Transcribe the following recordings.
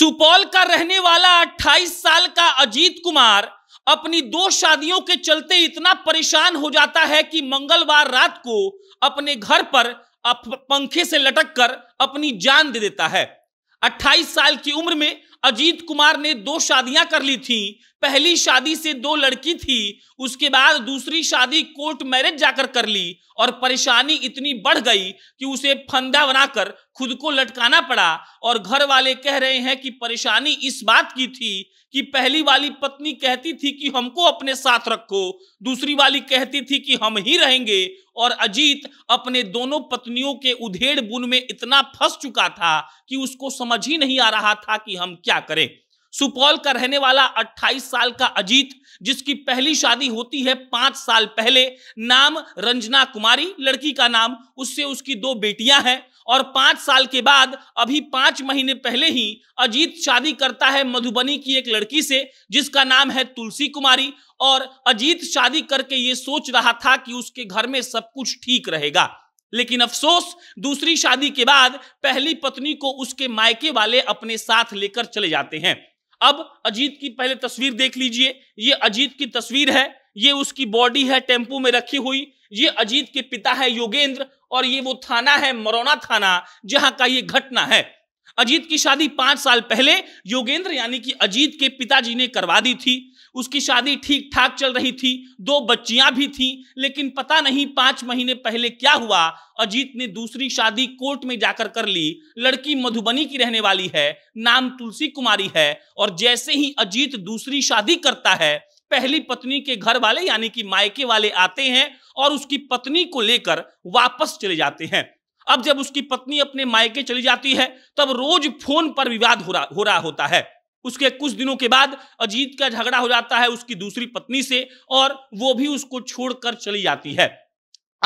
सुपौल का रहने वाला 28 साल का अजीत कुमार अपनी दो शादियों के चलते इतना परेशान हो जाता है कि मंगलवार रात को अपने घर पर पंखे से लटक कर अपनी जान दे देता है 28 साल की उम्र में अजीत कुमार ने दो शादियां कर ली थी पहली शादी से दो लड़की थी उसके बाद दूसरी शादी कोर्ट मैरिज जाकर कर ली और परेशानी इतनी बढ़ गई कि उसे फंदा बनाकर खुद को लटकाना पड़ा और घर वाले कह रहे हैं कि परेशानी इस बात की थी कि पहली वाली पत्नी कहती थी कि हमको अपने साथ रखो दूसरी वाली कहती थी कि हम ही रहेंगे और अजीत अपने दोनों पत्नियों के उधेड़ बुन में इतना फंस चुका था कि उसको समझ ही नहीं आ रहा था कि हम क्या करें सुपौल का रहने वाला 28 साल का अजीत जिसकी पहली शादी होती है पांच साल पहले नाम रंजना कुमारी लड़की का नाम उससे उसकी दो बेटियां हैं और पांच साल के बाद अभी पांच महीने पहले ही अजीत शादी करता है मधुबनी की एक लड़की से जिसका नाम है तुलसी कुमारी और अजीत शादी करके ये सोच रहा था कि उसके घर में सब कुछ ठीक रहेगा लेकिन अफसोस दूसरी शादी के बाद पहली पत्नी को उसके मायके वाले अपने साथ लेकर चले जाते हैं अब अजीत की पहले तस्वीर देख लीजिए ये अजीत की तस्वीर है ये उसकी बॉडी है टेम्पो में रखी हुई ये अजीत के पिता है योगेंद्र और ये वो थाना है मरौना थाना जहां का ये घटना है अजीत की शादी पांच साल पहले योगेंद्र यानी कि अजीत के पिताजी ने करवा दी थी उसकी शादी ठीक ठाक चल रही थी दो बच्चियां भी थीं लेकिन पता नहीं पांच महीने पहले क्या हुआ अजीत ने दूसरी शादी कोर्ट में जाकर कर ली लड़की मधुबनी की रहने वाली है नाम तुलसी कुमारी है और जैसे ही अजीत दूसरी शादी करता है पहली पत्नी के घर वाले यानी कि मायके वाले आते हैं और उसकी पत्नी को लेकर वापस चले जाते हैं अब जब उसकी पत्नी अपने मायके चली जाती है तब रोज फोन पर विवाद हो रहा हो रहा होता है उसके कुछ दिनों के बाद अजीत का झगड़ा हो जाता है उसकी दूसरी पत्नी से और वो भी उसको छोड़कर चली जाती है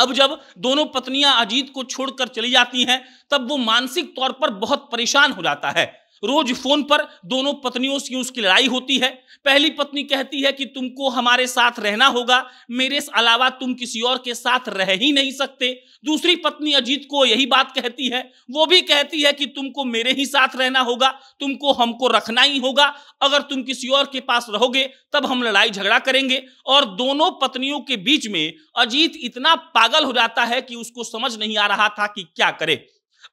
अब जब दोनों पत्नियां अजीत को छोड़कर चली जाती हैं तब वो मानसिक तौर पर बहुत परेशान हो जाता है रोज फोन पर दोनों पत्नियों से उसकी लड़ाई होती है पहली पत्नी कहती है कि तुमको हमारे साथ रहना होगा मेरे अलावा तुम किसी और के साथ रह ही नहीं सकते दूसरी पत्नी अजीत को यही बात कहती है वो भी कहती है कि तुमको मेरे ही साथ रहना होगा तुमको हमको रखना ही होगा अगर तुम किसी और के पास रहोगे तब हम लड़ाई झगड़ा करेंगे और दोनों पत्नियों के बीच में अजीत इतना पागल हो जाता है कि उसको समझ नहीं आ रहा था कि क्या करे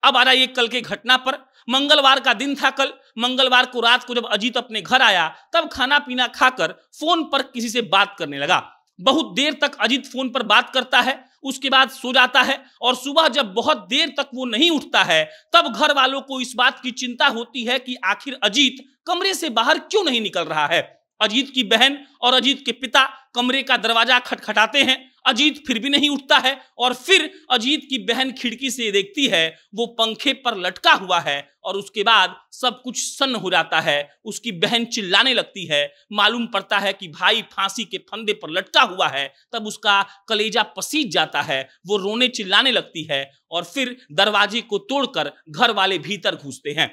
अब आ जाइए कल की घटना पर मंगलवार का दिन था कल मंगलवार को रात को जब अजीत अपने घर आया तब खाना पीना खाकर फोन पर किसी से बात करने लगा बहुत देर तक अजीत फोन पर बात करता है उसके बाद सो जाता है और सुबह जब बहुत देर तक वो नहीं उठता है तब घर वालों को इस बात की चिंता होती है कि आखिर अजीत कमरे से बाहर क्यों नहीं निकल रहा है अजीत की बहन और अजीत के पिता कमरे का दरवाजा खटखटाते हैं अजीत फिर भी नहीं उठता है और फिर अजीत की बहन खिड़की से देखती है वो पंखे पर लटका हुआ है और उसके बाद सब कुछ सन्न हो जाता है उसकी बहन चिल्लाने लगती है मालूम पड़ता है कि भाई फांसी के फंदे पर लटका हुआ है तब उसका कलेजा पसीज जाता है वो रोने चिल्लाने लगती है और फिर दरवाजे को तोड़कर घर वाले भीतर घुसते हैं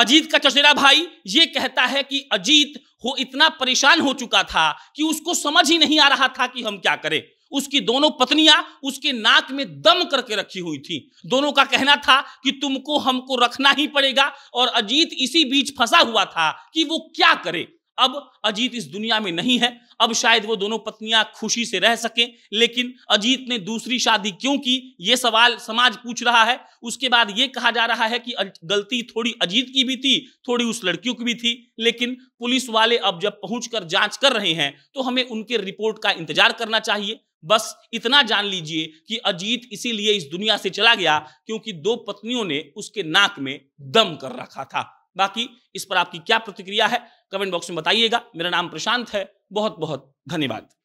अजीत का चचेरा भाई ये कहता है कि अजीत हो इतना परेशान हो चुका था कि उसको समझ ही नहीं आ रहा था कि हम क्या करें उसकी दोनों पत्नियां उसके नाक में दम करके रखी हुई थी दोनों का कहना था कि तुमको हमको रखना ही पड़ेगा और अजीत इसी बीच फंसा हुआ था कि वो क्या करे अब अजीत इस दुनिया में नहीं है अब शायद वो दोनों पत्नियां खुशी से रह सके लेकिन अजीत ने दूसरी शादी क्यों की ये सवाल समाज पूछ रहा है उसके बाद ये कहा जा रहा है कि गलती थोड़ी अजीत की भी थी थोड़ी उस लड़कियों की भी थी लेकिन पुलिस वाले अब जब पहुंचकर जांच कर रहे हैं तो हमें उनके रिपोर्ट का इंतजार करना चाहिए बस इतना जान लीजिए कि अजीत इसीलिए इस दुनिया से चला गया क्योंकि दो पत्नियों ने उसके नाक में दम कर रखा था बाकी इस पर आपकी क्या प्रतिक्रिया है कमेंट बॉक्स में बताइएगा मेरा नाम प्रशांत है बहुत बहुत धन्यवाद